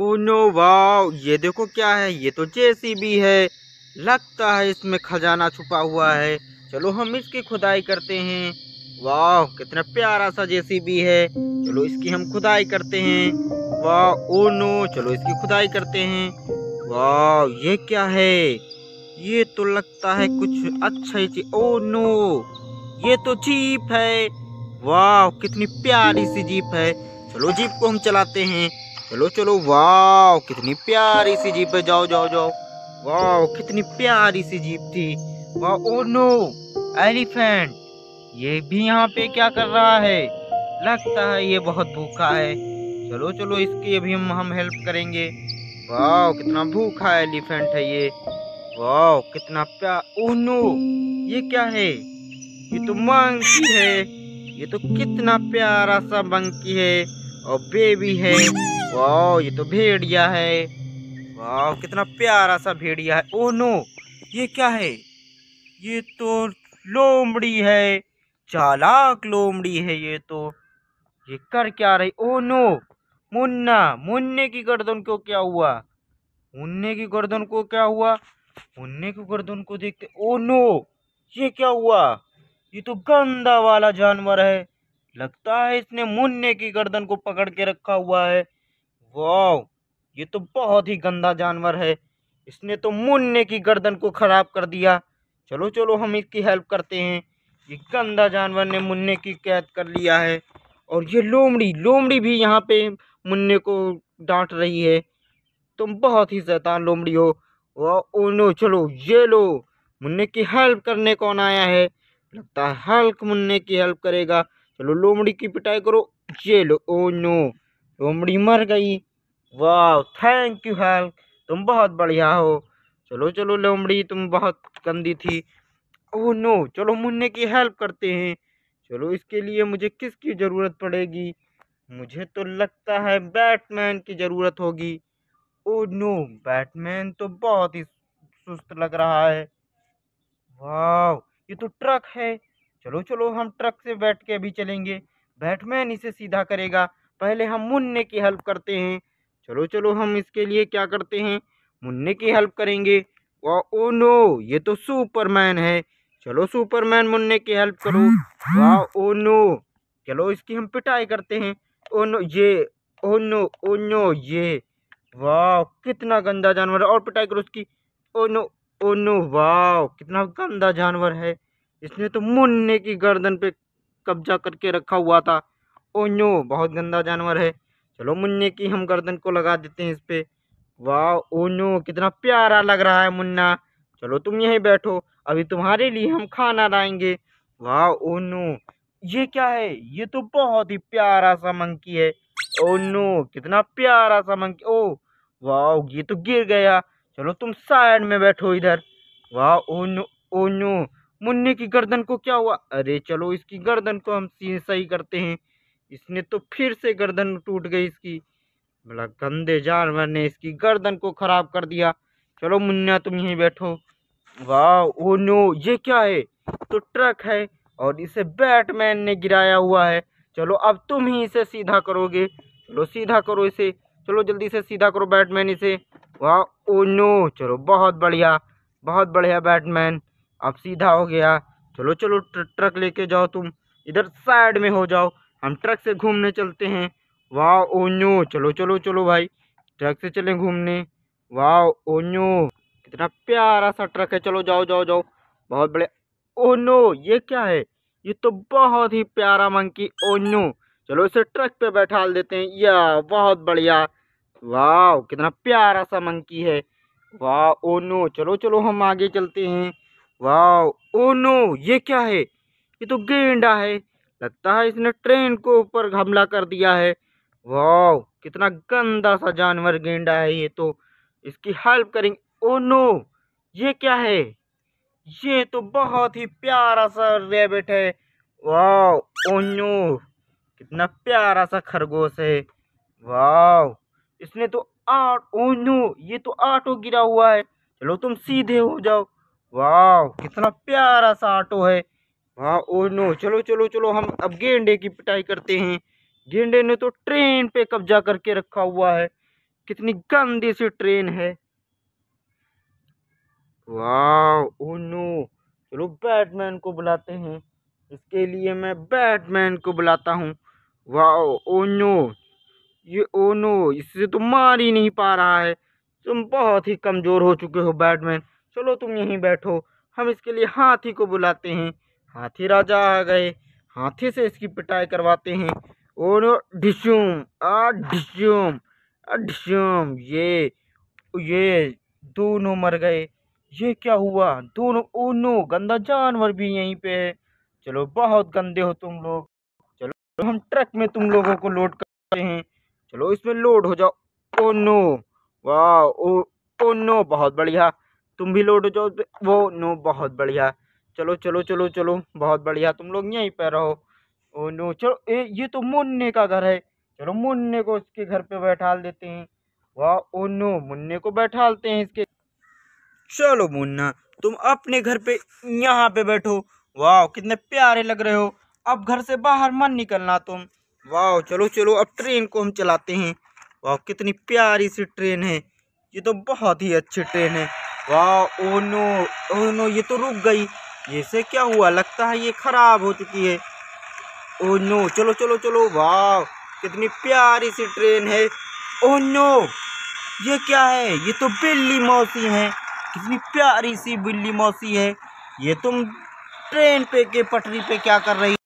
oh no वाव ये देखो क्या है ये तो जेसीबी है लगता है इसमें खजाना छुपा हुआ है चलो हम इसकी खुदाई करते हैं वाह कितना प्यारा सा जेसीबी है चलो इसकी हम खुदाई करते हैं वाह ओ नो चलो इसकी खुदाई करते हैं वाह ये क्या है ये तो लगता है कुछ अच्छा ही ओ नो ये तो जीप है वाह कितनी प्यारी सी जीप है चलो जीप को हम चलाते हैं चलो चलो वाह कितनी प्यारी सी जीप है जाओ जाओ जाओ वाह कितनी प्यारी सी जीप थी वाह ओ नो एलिफेंट ये भी यहाँ पे क्या कर रहा है लगता है ये बहुत भूखा है चलो चलो इसकी अभी हम हम हेल्प करेंगे वाह कितना भूखा एलिफेंट है ये वाह कितना प्यार ओ नो ये क्या है ये तो मंकी है ये तो कितना प्यारा सा मंकी है और बेबी है वाह ये तो भेड़िया है वाह कितना प्यारा सा भेड़िया है ओह नो ये क्या है ये तो लोमड़ी है चालाक लोमड़ी है ये तो ये कर क्या रही ओह नो मुन्ना मुन्ने की गर्दन को क्या हुआ मुन्ने की गर्दन को क्या हुआ मुन्ने की गर्दन को देखते ओ नो ये क्या हुआ ये तो गंदा वाला जानवर है लगता है इसने मुन्ने की गर्दन को पकड़ के रखा हुआ है वाह ये तो बहुत ही गंदा जानवर है इसने तो मुन्ने की गर्दन को ख़राब कर दिया चलो चलो हम इसकी हेल्प करते हैं ये गंदा जानवर ने मुन्ने की कैद कर लिया है और ये लोमड़ी लोमड़ी भी यहाँ पे मुन्ने को डांट रही है तुम बहुत ही शैतान लोमड़ी हो वाह ओ नो चलो ये लो मुन्ने की हेल्प करने कौन आया है लगता है हल्क मुन्ने की हेल्प करेगा चलो लोमड़ी की पिटाई करो ये लो ओ नो लोमड़ी मर गई वाह थैंक यू हेल्प तुम बहुत बढ़िया हो चलो चलो लोमड़ी तुम बहुत गंदी थी ओह oh नो चलो मुन्ने की हेल्प करते हैं चलो इसके लिए मुझे किसकी ज़रूरत पड़ेगी मुझे तो लगता है बैटमैन की ज़रूरत होगी ओ नो बैटमैन तो बहुत ही सुस्त लग रहा है वाह ये तो ट्रक है चलो चलो हम ट्रक से बैठ के अभी चलेंगे बैटमैन इसे सीधा करेगा पहले हम मुन्ने की हेल्प करते हैं चलो चलो हम इसके लिए क्या करते हैं मुन्ने की हेल्प करेंगे वाह ओ नो ये तो सुपरमैन है चलो सुपरमैन मुन्ने की हेल्प करो वाह ओ नो चलो इसकी हम पिटाई करते हैं ओ नो ये ओ नो ओ नो ये वाह कितना गंदा जानवर है और पिटाई करो उसकी ओ नो ओ नो वाह कितना गंदा जानवर है इसने तो मुन्ने की गर्दन पे कब्जा करके रखा हुआ था ओ नो बहुत गंदा जानवर है चलो मुन्ने की हम गर्दन को लगा देते हैं इस पर वाह ओ नो कितना प्यारा लग रहा है मुन्ना चलो तुम यहीं बैठो अभी तुम्हारे लिए हम खाना लाएंगे वाह ओ नो ये क्या है ये तो बहुत ही प्यारा सा मंकी है ओ नो कितना प्यारा सा मंकी ओ वाह ये तो गिर गया चलो तुम साइड में बैठो इधर वाह ओ नो ओ नो मुन्ने की गर्दन को क्या हुआ अरे चलो इसकी गर्दन को हम सही करते हैं इसने तो फिर से गर्दन टूट गई इसकी बोला गंदे जानवर ने इसकी गर्दन को ख़राब कर दिया चलो मुन्ना तुम यहीं बैठो वाह ओ नो ये क्या है तो ट्रक है और इसे बैटमैन ने गिराया हुआ है चलो अब तुम ही इसे सीधा करोगे चलो सीधा करो इसे चलो जल्दी से सीधा करो बैटमैन इसे वाह ओ नो चलो बहुत बढ़िया बहुत बढ़िया बैटमैन अब सीधा हो गया चलो चलो ट्रक लेके जाओ तुम इधर साइड में हो जाओ हम ट्रक से घूमने चलते हैं वाह ओनो चलो चलो चलो भाई ट्रक से चलें घूमने वाह ओनो कितना प्यारा सा ट्रक है चलो जाओ जाओ जाओ बहुत बड़े ओनो ये क्या है ये तो बहुत ही प्यारा मंकी ओनो चलो इसे ट्रक पे बैठा देते हैं या बहुत बढ़िया वाह कितना प्यारा सा मंकी है वाह ओनो चलो चलो हम आगे चलते हैं वाह ओनो ये क्या है ये तो गेंडा है लगता है इसने ट्रेन को ऊपर हमला कर दिया है वाह कितना गंदा सा जानवर गेंडा है ये तो इसकी हेल्प करेंगे ओ नो ये क्या है ये तो बहुत ही प्यारा सा रेबिट है वाह ओ नो कितना प्यारा सा खरगोश है वाह इसने तो आठ ओ नो ये तो ऑटो गिरा हुआ है चलो तुम सीधे हो जाओ वाह कितना प्यारा सा ऑटो है हाँ ओ नो चलो चलो चलो हम अब गेंडे की पिटाई करते हैं गेंडे ने तो ट्रेन पे कब्जा करके रखा हुआ है कितनी गंदी सी ट्रेन है वाह ओ नो चलो बैटमैन को बुलाते हैं इसके लिए मैं बैटमैन को बुलाता हूँ वाह ओ नो ये ओ नो इससे तो मार ही नहीं पा रहा है तुम बहुत ही कमज़ोर हो चुके हो बैटमैन चलो तुम यहीं बैठो हम इसके लिए हाथी को बुलाते हैं हाथी राजा आ गए हाथी से इसकी पिटाई करवाते हैं और ढिशुम आ ढिशुम ढिशुम ये ये दोनों मर गए ये क्या हुआ दोनों ओ नो गंदा जानवर भी यहीं पे है चलो बहुत गंदे हो तुम लोग चलो हम ट्रक में तुम लोगों को लोड करते हैं चलो इसमें लोड हो जाओ ओ नो वाह ओ, ओ नो बहुत बढ़िया तुम भी लोड हो जाओ वो नो बहुत बढ़िया चलो चलो चलो चलो बहुत बढ़िया तुम लोग यहीं पर रहो ओ नो चलो ए ये तो मुन्ने का घर है चलो मुन्ने को उसके घर पे बैठा देते हैं वाह ओ नो मुन्ने को लेते हैं इसके चलो मुन्ना तुम अपने घर पे यहाँ पे बैठो वाह कितने प्यारे लग रहे हो अब घर से बाहर मन निकलना तुम वाह चलो चलो अब ट्रेन को हम चलाते हैं वाह कितनी प्यारी सी ट्रेन है ये तो बहुत ही अच्छी ट्रेन है वाह ओ नो ओ नो ये तो रुक गई जैसे क्या हुआ लगता है ये ख़राब हो चुकी है ओ नो चलो चलो चलो वाह कितनी प्यारी सी ट्रेन है ओ नो ये क्या है ये तो बिल्ली मौसी है कितनी प्यारी सी बिल्ली मौसी है ये तुम ट्रेन पे के पटरी पे क्या कर रही